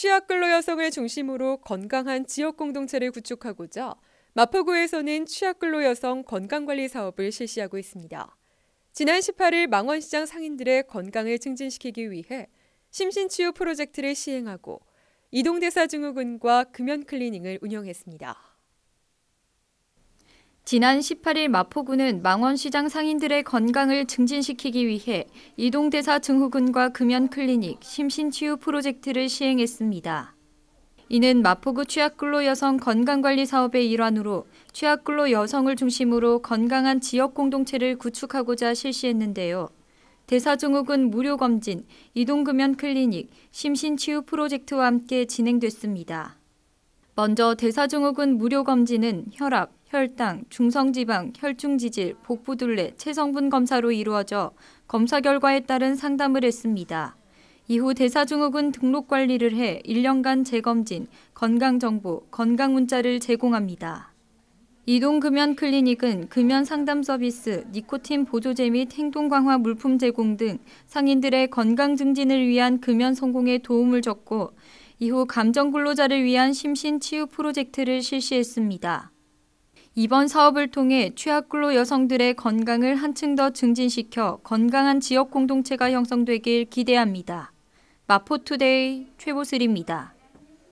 취약근로 여성을 중심으로 건강한 지역 공동체를 구축하고자 마포구에서는 취약근로 여성 건강관리 사업을 실시하고 있습니다. 지난 18일 망원시장 상인들의 건강을 증진시키기 위해 심신치유 프로젝트를 시행하고 이동대사 증후군과 금연클리닝을 운영했습니다. 지난 18일 마포구는 망원시장 상인들의 건강을 증진시키기 위해 이동대사 증후군과 금연클리닉, 심신치유 프로젝트를 시행했습니다. 이는 마포구 취약근로 여성 건강관리 사업의 일환으로 취약근로 여성을 중심으로 건강한 지역 공동체를 구축하고자 실시했는데요. 대사증후군 무료검진, 이동금연 클리닉, 심신치유 프로젝트와 함께 진행됐습니다. 먼저 대사증후군 무료검진은 혈압, 혈당, 중성지방, 혈중지질, 복부둘레, 체성분 검사로 이루어져 검사 결과에 따른 상담을 했습니다. 이후 대사증후군 등록 관리를 해 1년간 재검진, 건강정보, 건강문자를 제공합니다. 이동금연클리닉은 금연상담서비스, 니코틴 보조제 및 행동강화 물품 제공 등 상인들의 건강 증진을 위한 금연 성공에 도움을 줬고 이후 감정근로자를 위한 심신치유 프로젝트를 실시했습니다. 이번 사업을 통해 취약근로 여성들의 건강을 한층 더 증진시켜 건강한 지역 공동체가 형성되길 기대합니다. 마포투데이 최보슬입니다.